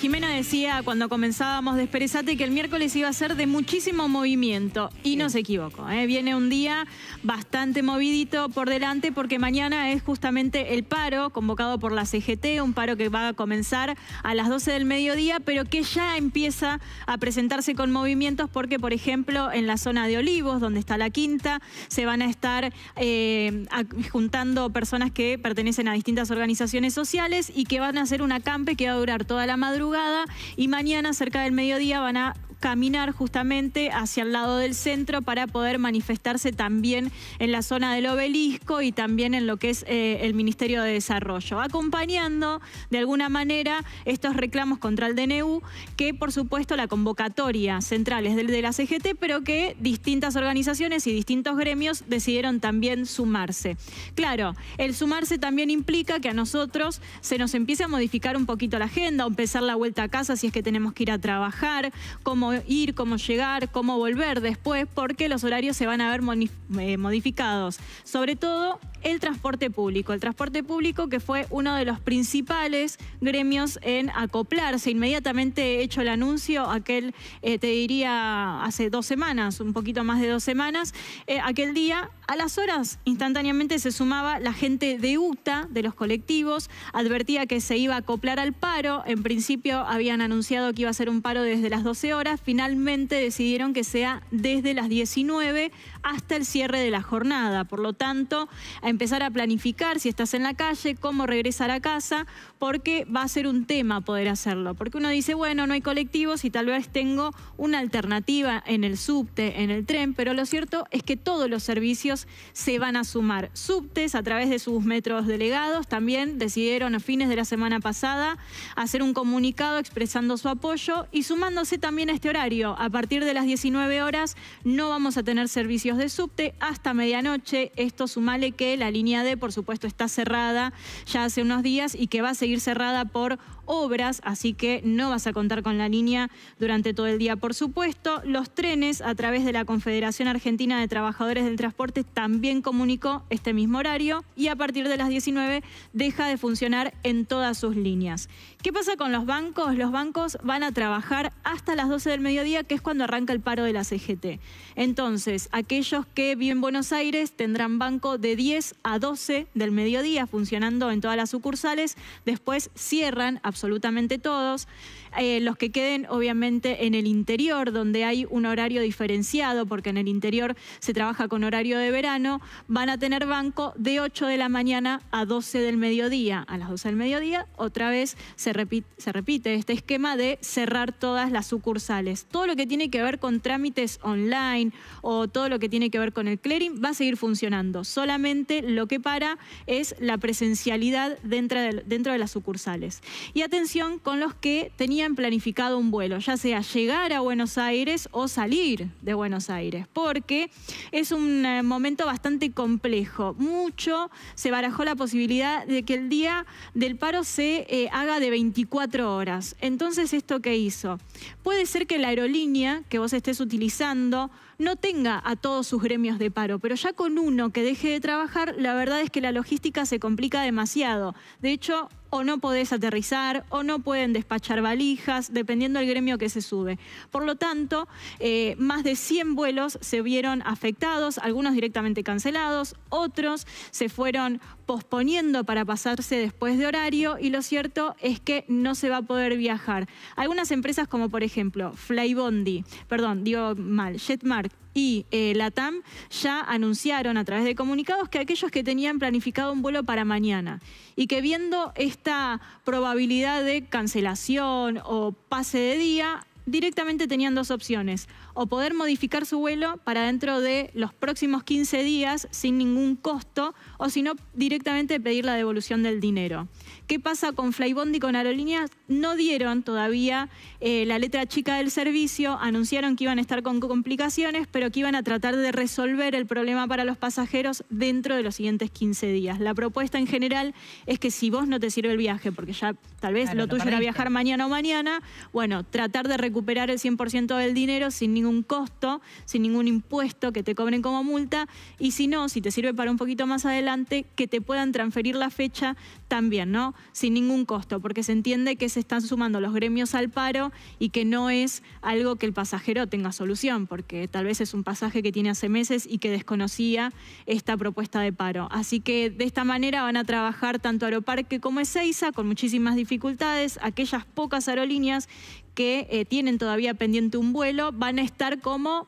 Jimena decía cuando comenzábamos Desperezate que el miércoles iba a ser de muchísimo movimiento y no se equivocó. ¿eh? Viene un día bastante movidito por delante porque mañana es justamente el paro convocado por la CGT, un paro que va a comenzar a las 12 del mediodía, pero que ya empieza a presentarse con movimientos porque, por ejemplo, en la zona de Olivos, donde está la quinta, se van a estar eh, juntando personas que pertenecen a distintas organizaciones sociales y que van a hacer un campe que va a durar toda la madrugada y mañana cerca del mediodía van a caminar justamente hacia el lado del centro para poder manifestarse también en la zona del obelisco y también en lo que es eh, el Ministerio de Desarrollo, acompañando de alguna manera estos reclamos contra el DNU, que por supuesto la convocatoria central es del de la CGT, pero que distintas organizaciones y distintos gremios decidieron también sumarse. Claro, el sumarse también implica que a nosotros se nos empiece a modificar un poquito la agenda, empezar la vuelta a casa si es que tenemos que ir a trabajar, como ir, cómo llegar, cómo volver después, porque los horarios se van a ver eh, modificados. Sobre todo el transporte público. El transporte público que fue uno de los principales gremios en acoplarse. Inmediatamente he hecho el anuncio, aquel, eh, te diría, hace dos semanas, un poquito más de dos semanas, eh, aquel día a las horas instantáneamente se sumaba la gente de UTA, de los colectivos, advertía que se iba a acoplar al paro, en principio habían anunciado que iba a ser un paro desde las 12 horas, finalmente decidieron que sea desde las 19 hasta el cierre de la jornada, por lo tanto, a empezar a planificar si estás en la calle, cómo regresar a casa, porque va a ser un tema poder hacerlo, porque uno dice, bueno, no hay colectivos y tal vez tengo una alternativa en el subte, en el tren, pero lo cierto es que todos los servicios se van a sumar. Subtes, a través de sus metros delegados, también decidieron a fines de la semana pasada hacer un comunicado expresando su apoyo y sumándose también a este horario. A partir de las 19 horas no vamos a tener servicios de subte hasta medianoche. Esto sumale que la línea D, por supuesto, está cerrada ya hace unos días y que va a seguir cerrada por obras, así que no vas a contar con la línea durante todo el día. Por supuesto, los trenes a través de la Confederación Argentina de Trabajadores del Transporte también comunicó este mismo horario y a partir de las 19 deja de funcionar en todas sus líneas. ¿Qué pasa con los bancos? Los bancos van a trabajar hasta las 12 del mediodía, que es cuando arranca el paro de la CGT. Entonces, aquellos que viven en Buenos Aires tendrán banco de 10 a 12 del mediodía funcionando en todas las sucursales, después cierran a absolutamente todos. Eh, los que queden, obviamente, en el interior, donde hay un horario diferenciado, porque en el interior se trabaja con horario de verano, van a tener banco de 8 de la mañana a 12 del mediodía. A las 12 del mediodía, otra vez se repite, se repite este esquema de cerrar todas las sucursales. Todo lo que tiene que ver con trámites online o todo lo que tiene que ver con el clearing va a seguir funcionando. Solamente lo que para es la presencialidad dentro de, dentro de las sucursales. Y atención con los que tenían planificado un vuelo, ya sea llegar a Buenos Aires o salir de Buenos Aires, porque es un eh, momento bastante complejo. Mucho se barajó la posibilidad de que el día del paro se eh, haga de 24 horas. Entonces, ¿esto qué hizo? Puede ser que la aerolínea que vos estés utilizando no tenga a todos sus gremios de paro, pero ya con uno que deje de trabajar, la verdad es que la logística se complica demasiado. De hecho, o no podés aterrizar, o no pueden despachar valijas, dependiendo del gremio que se sube. Por lo tanto, eh, más de 100 vuelos se vieron afectados, algunos directamente cancelados, otros se fueron posponiendo para pasarse después de horario y lo cierto es que no se va a poder viajar. Algunas empresas como por ejemplo Flybondi, perdón, digo mal, Jetmark, y eh, la TAM ya anunciaron a través de comunicados que aquellos que tenían planificado un vuelo para mañana y que viendo esta probabilidad de cancelación o pase de día, directamente tenían dos opciones, o poder modificar su vuelo para dentro de los próximos 15 días sin ningún costo, o si no, directamente pedir la devolución del dinero. ¿Qué pasa con Flybond y con Aerolíneas? No dieron todavía eh, la letra chica del servicio, anunciaron que iban a estar con complicaciones, pero que iban a tratar de resolver el problema para los pasajeros dentro de los siguientes 15 días. La propuesta en general es que si vos no te sirve el viaje, porque ya tal vez lo tuyo era viajar mañana o mañana, bueno, tratar de recuperar recuperar el 100% del dinero sin ningún costo, sin ningún impuesto que te cobren como multa. Y si no, si te sirve para un poquito más adelante, que te puedan transferir la fecha también, ¿no? Sin ningún costo, porque se entiende que se están sumando los gremios al paro y que no es algo que el pasajero tenga solución, porque tal vez es un pasaje que tiene hace meses y que desconocía esta propuesta de paro. Así que de esta manera van a trabajar tanto Aeroparque como Ezeiza con muchísimas dificultades, aquellas pocas aerolíneas que eh, tienen todavía pendiente un vuelo van a estar como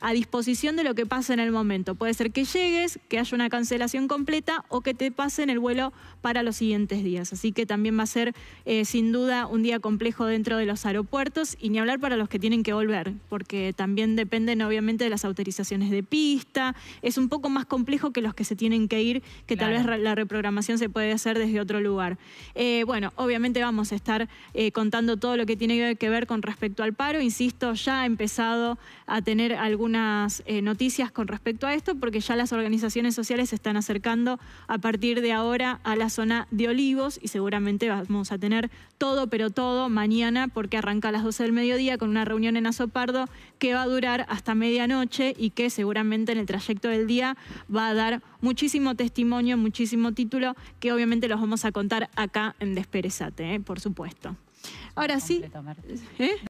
a disposición de lo que pasa en el momento. Puede ser que llegues, que haya una cancelación completa o que te pasen el vuelo para los siguientes días. Así que también va a ser eh, sin duda un día complejo dentro de los aeropuertos y ni hablar para los que tienen que volver, porque también dependen obviamente de las autorizaciones de pista. Es un poco más complejo que los que se tienen que ir, que tal vez la reprogramación se puede hacer desde otro lugar. Eh, bueno, obviamente vamos a estar eh, contando todo lo que tiene que ver con respecto al paro. Insisto, ya ha empezado a tener algunas eh, noticias con respecto a esto, porque ya las organizaciones sociales se están acercando a partir de ahora a la zona de Olivos y seguramente vamos a tener todo, pero todo mañana, porque arranca a las 12 del mediodía con una reunión en Azopardo que va a durar hasta medianoche y que seguramente en el trayecto del día va a dar muchísimo testimonio, muchísimo título, que obviamente los vamos a contar acá en Desperezate, ¿eh? por supuesto. Ahora sí.